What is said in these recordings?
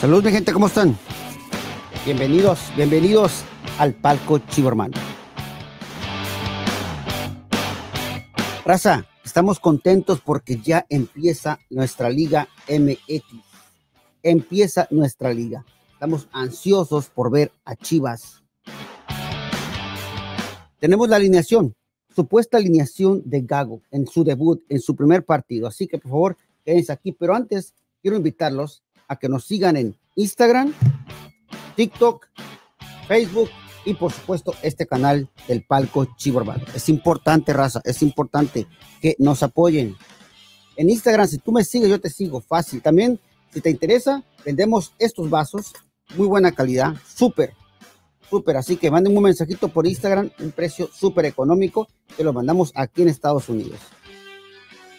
Saludos, mi gente, ¿cómo están? Bienvenidos, bienvenidos al palco Chivorman. Raza, estamos contentos porque ya empieza nuestra liga MX. Empieza nuestra liga. Estamos ansiosos por ver a Chivas. Tenemos la alineación, supuesta alineación de Gago en su debut, en su primer partido. Así que por favor, quédense aquí. Pero antes, quiero invitarlos a que nos sigan en Instagram, TikTok, Facebook y por supuesto este canal del Palco Chiborbal. Es importante, raza, es importante que nos apoyen. En Instagram, si tú me sigues, yo te sigo fácil. También, si te interesa, vendemos estos vasos, muy buena calidad, súper, súper. Así que manden un mensajito por Instagram, un precio súper económico, que lo mandamos aquí en Estados Unidos.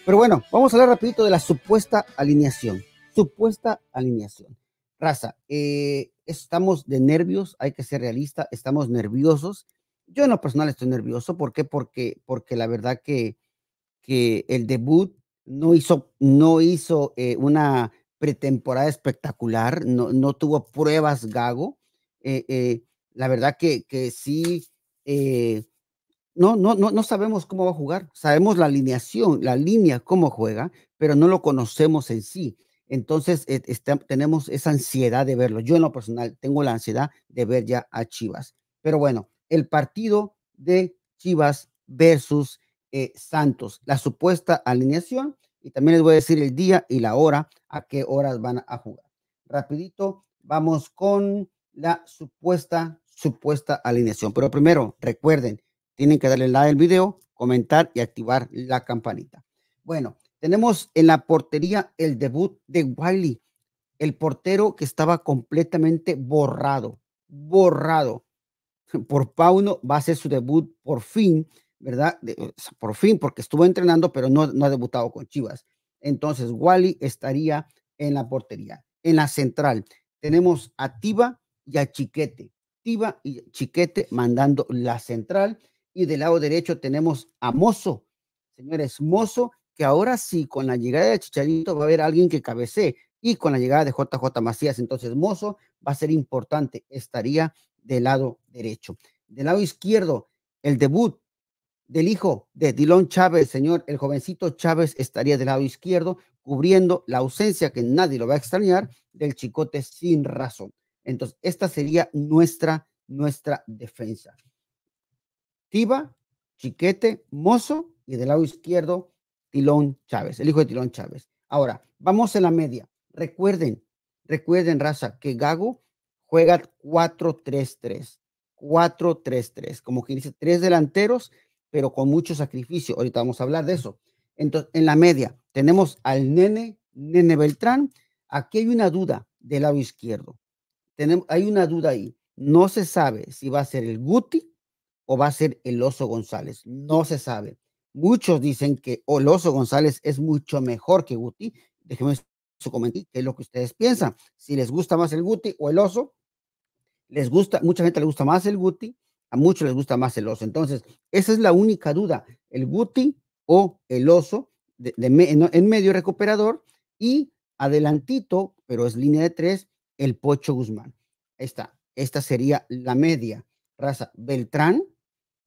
Pero bueno, vamos a hablar rapidito de la supuesta alineación supuesta alineación. Raza, eh, estamos de nervios, hay que ser realista, estamos nerviosos. Yo en lo personal estoy nervioso, ¿por qué? Porque, porque la verdad que, que el debut no hizo, no hizo eh, una pretemporada espectacular, no, tuvo pruebas gago. Eh, la verdad que, sí, no, no, no, no sabemos cómo va a jugar, sabemos la alineación, la línea, cómo juega, pero no lo conocemos en sí. Entonces, eh, tenemos esa ansiedad de verlo. Yo en lo personal tengo la ansiedad de ver ya a Chivas. Pero bueno, el partido de Chivas versus eh, Santos, la supuesta alineación, y también les voy a decir el día y la hora, a qué horas van a jugar. Rapidito, vamos con la supuesta, supuesta alineación. Pero primero, recuerden, tienen que darle like al video, comentar y activar la campanita. Bueno, tenemos en la portería el debut de Wiley, el portero que estaba completamente borrado, borrado. Por Pauno va a ser su debut por fin, ¿verdad? por fin, porque estuvo entrenando, pero no, no ha debutado con Chivas. Entonces, Wally estaría en la portería. En la central tenemos a Tiba y a Chiquete. Tiba y Chiquete mandando la central. Y del lado derecho tenemos a Mozo. Señores, Mozo que ahora sí, con la llegada de Chicharito va a haber alguien que cabecee y con la llegada de JJ Macías, entonces Mozo va a ser importante, estaría del lado derecho. Del lado izquierdo, el debut del hijo de Dilón Chávez, señor, el jovencito Chávez estaría del lado izquierdo, cubriendo la ausencia que nadie lo va a extrañar del chicote sin razón. Entonces, esta sería nuestra, nuestra defensa. Tiba, Chiquete, Mozo y del lado izquierdo Tilón Chávez, el hijo de Tilón Chávez. Ahora, vamos en la media. Recuerden, recuerden, raza, que Gago juega 4-3-3. 4-3-3. Como que dice, tres delanteros, pero con mucho sacrificio. Ahorita vamos a hablar de eso. Entonces, en la media tenemos al nene, nene Beltrán. Aquí hay una duda del lado izquierdo. Tenemos, hay una duda ahí. No se sabe si va a ser el Guti o va a ser el Oso González. No se sabe. Muchos dicen que el oso González es mucho mejor que Guti. Déjenme su comentario, qué es lo que ustedes piensan. Si les gusta más el Guti o el Oso, les gusta, mucha gente le gusta más el Guti, a muchos les gusta más el Oso. Entonces, esa es la única duda, el Guti o el Oso en, medio recuperador y adelantito, pero es línea de tres, el Pocho Guzmán. está, esta sería la media. Raza, Beltrán,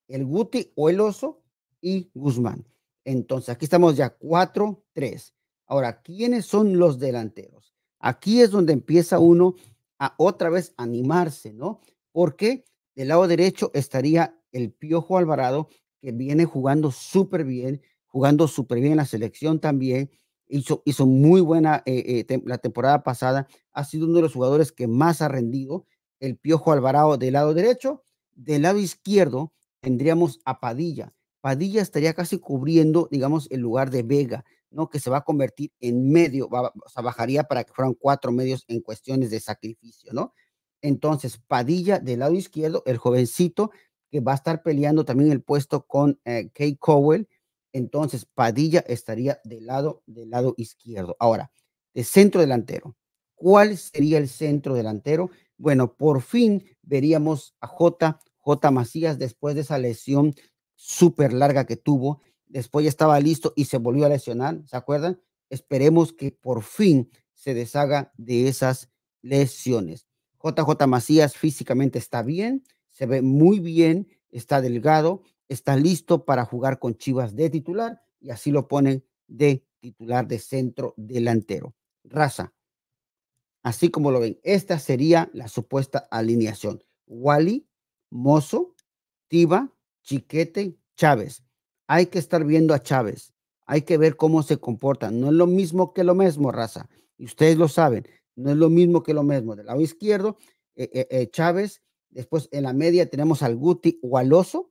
el Guti o el Oso y Guzmán. Entonces, aquí estamos ya 4-3. Ahora, ¿quiénes son los delanteros? Aquí es donde empieza uno a otra vez animarse, ¿no? Porque del lado derecho estaría el Piojo Alvarado, que viene jugando súper bien, jugando súper bien la selección también. Hizo, hizo muy buena eh, eh, la temporada pasada. Ha sido uno de los jugadores que más ha rendido. El Piojo Alvarado del lado derecho. Del lado izquierdo tendríamos a Padilla Padilla estaría casi cubriendo, digamos, el lugar de Vega, ¿no? Que se va a convertir en medio, va, o sea, bajaría para que fueran cuatro medios en cuestiones de sacrificio, ¿no? Entonces, Padilla del lado izquierdo, el jovencito que va a estar peleando también el puesto con eh, Cowell. Entonces, Padilla estaría del lado, del lado izquierdo. Ahora, de centro delantero. ¿Cuál sería el centro delantero? Bueno, por fin veríamos a J. J. Macías después de esa lesión súper larga que tuvo. Después ya estaba listo y se volvió a lesionar, ¿se acuerdan? Esperemos que por fin se deshaga de esas lesiones. JJ Macías físicamente está bien, se ve muy bien, está delgado, está listo para jugar con Chivas de titular y así lo ponen de titular de centro delantero. Raza, así como lo ven, esta sería la supuesta alineación. Wally, Mozo, Tiva, Chiquete Chávez. Hay que estar viendo a Chávez. Hay que ver cómo se comporta. No es lo mismo que lo mismo, raza. Y ustedes lo saben. No es lo mismo que lo mismo. Del lado izquierdo, eh, eh, eh, Chávez. Después en la media tenemos al Guti o al Oso.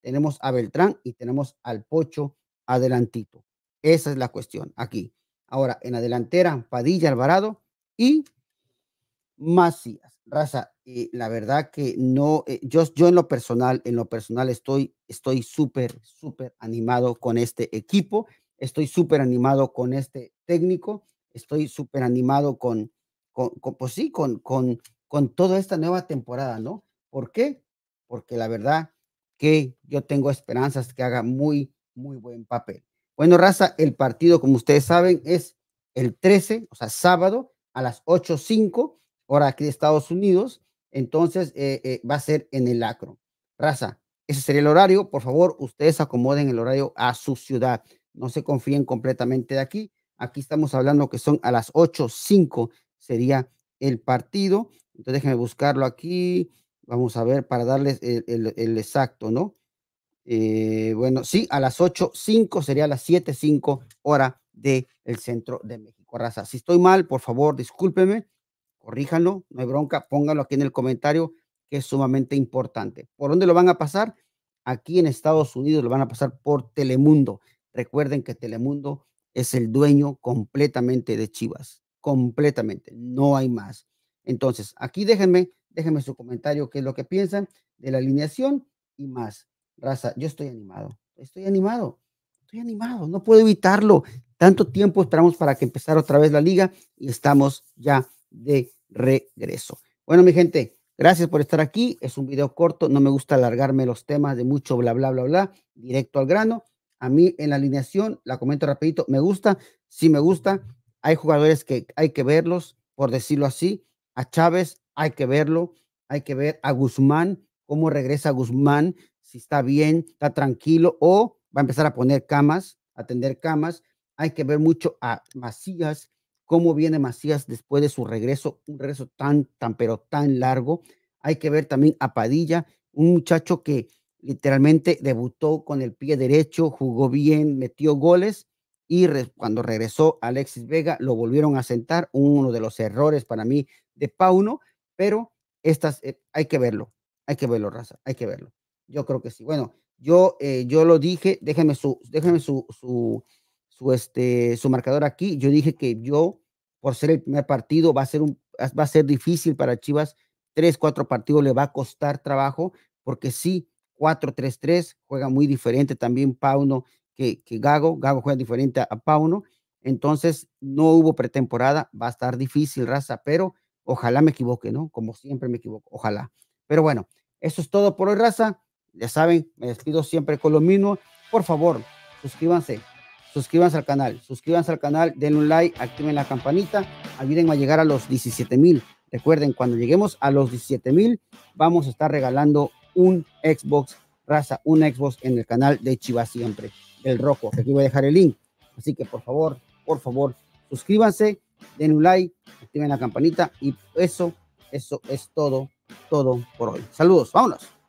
Tenemos a Beltrán y tenemos al Pocho adelantito. Esa es la cuestión aquí. Ahora, en la delantera, Padilla Alvarado y Macías. Raza, y eh, la verdad que no, eh, yo, yo en lo personal, en lo personal estoy, estoy súper, súper animado con este equipo, estoy súper animado con este técnico, estoy súper animado con, con, pues sí, con, con, con toda esta nueva temporada, ¿no? ¿Por qué? Porque la verdad que yo tengo esperanzas que haga muy, muy buen papel. Bueno, Raza, el partido, como ustedes saben, es el 13, o sea, sábado a las 8.05 ahora aquí de Estados Unidos, entonces eh, eh, va a ser en el acro. Raza, ese sería el horario. Por favor, ustedes acomoden el horario a su ciudad. No se confíen completamente de aquí. Aquí estamos hablando que son a las 8.05 sería el partido. Entonces déjenme buscarlo aquí. Vamos a ver para darles el, exacto, ¿no? Eh, bueno, sí, a las 8.05 sería a las 7.05 hora del el centro de México. Raza, si estoy mal, por favor, discúlpeme corríjanlo, no hay bronca, pónganlo aquí en el comentario, que es sumamente importante. ¿Por dónde lo van a pasar? Aquí en Estados Unidos lo van a pasar por Telemundo. Recuerden que Telemundo es el dueño completamente de Chivas, completamente, no hay más. Entonces, aquí déjenme, déjenme su comentario, qué es lo que piensan de la alineación y más. Raza, yo estoy animado, estoy animado, estoy animado, no puedo evitarlo. Tanto tiempo esperamos para que empezara otra vez la liga y estamos ya de regreso. Bueno, mi gente, gracias por estar aquí. Es un video corto, no me gusta alargarme los temas de mucho bla, bla, bla, bla, directo al grano. A mí en la alineación, la comento rapidito, me gusta, si me gusta. Hay jugadores que hay que verlos, por decirlo así. A Chávez hay que verlo, hay que ver a Guzmán, cómo regresa Guzmán, si está bien, está tranquilo o va a empezar a poner camas, a tener camas. Hay que ver mucho a Macías, cómo viene Macías después de su regreso, un regreso tan, tan, pero tan largo. Hay que ver también a Padilla, un muchacho que literalmente debutó con el pie derecho, jugó bien, metió goles y cuando regresó Alexis Vega lo volvieron a sentar, uno de los errores para mí de Pauno, pero estas eh, hay que verlo, hay que verlo, raza, hay que verlo. Yo creo que sí. Bueno, yo, eh, yo lo dije, déjenme su, déjenme su, su, su, este, su marcador aquí. Yo dije que yo por ser el primer partido, va a ser, un, va a ser difícil para Chivas. Tres, cuatro partidos le va a costar trabajo, porque sí, cuatro tres tres juega muy diferente también Pauno que, que Gago. Gago juega diferente a, Pauno. Entonces, no hubo pretemporada, va a estar difícil, raza, pero ojalá me equivoque, ¿no? Como siempre me equivoco, ojalá. Pero bueno, eso es todo por hoy, raza. Ya saben, me despido siempre con lo mismo. Por favor, suscríbanse, suscríbanse al canal, suscríbanse al canal, denle un like, activen la campanita, ayúdenme a llegar a los 17 mil. Recuerden, cuando lleguemos a los 17 mil, vamos a estar regalando un Xbox Raza, un Xbox en el canal de Chivas Siempre, el Rojo. Aquí voy a dejar el link. Así que por favor, por favor, suscríbanse, denle un like, activen la campanita y eso, eso es todo, todo por hoy. Saludos, vámonos.